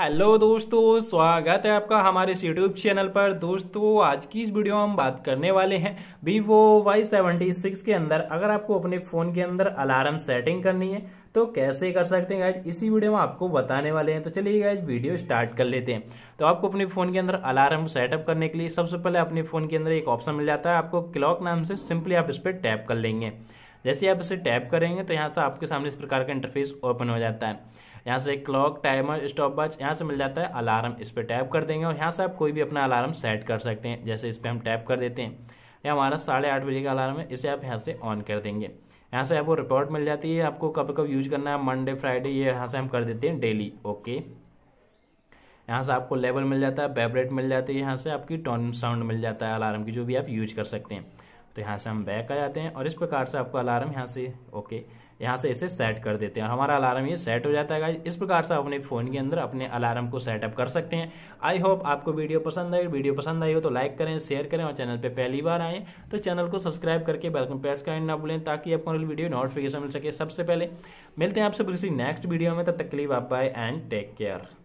hello दोस्तों स्वागत है आपका हमारे यूट्यूब चैनल पर दोस्तों आज की इस वीडियो में हम बात करने वाले हैं वीवो वाई सेवेंटी सिक्स के अंदर अगर आपको अपने फ़ोन के अंदर अलार्म सेटिंग करनी है तो कैसे कर सकते हैं गाइज इसी वीडियो में आपको बताने वाले हैं तो चलिए गाइज वीडियो स्टार्ट कर लेते हैं तो आपको अपने फ़ोन के अंदर अलार्म सेटअप करने के लिए सबसे पहले अपने फ़ोन के अंदर एक ऑप्शन मिल जाता है आपको क्लॉक नाम से सिंपली आप इस पर टैप कर लेंगे जैसे आप इसे टैप करेंगे तो यहाँ से आपके सामने इस प्रकार का इंटरफेस ओपन हो जाता है यहाँ से क्लॉक टाइमर स्टॉप वॉच यहाँ से मिल जाता है अलार्म इस पर टैप कर देंगे और यहाँ से आप कोई भी अपना अलार्म सेट कर सकते हैं जैसे इस पर हम टैप कर देते हैं या हमारा साढ़े आठ बजे का अलार्म है इसे आप यहाँ से ऑन कर देंगे यहाँ से आपको रिपोर्ट मिल जाती है आपको कब कब यूज करना है मंडे फ्राइडे ये यहाँ से हम कर देते हैं डेली ओके यहाँ से आपको लेवल मिल जाता है बेबरेट मिल जाती है यहाँ से आपकी टोन साउंड मिल जाता है अलार्म की जो भी आप यूज कर सकते हैं तो यहाँ से हम बैक आ जाते हैं और इस प्रकार से आपको अलार्म यहाँ से ओके यहाँ से इसे सेट कर देते हैं हमारा अलार्म ये सेट हो जाता है इस प्रकार से आप अपने फ़ोन के अंदर अपने अलार्म को सेटअप कर सकते हैं आई होप आपको वीडियो पसंद आई वीडियो पसंद आई हो तो लाइक करें शेयर करें और चैनल पे पहली बार आएँ तो चैनल को सब्सक्राइब करके बेलकम प्रेस करें ना भूलें ताकि आपको वीडियो नोटिफिकेशन मिल सके सबसे पहले मिलते हैं आपसे किसी नेक्स्ट वीडियो में तब तकलीफ आप बाय एंड टेक केयर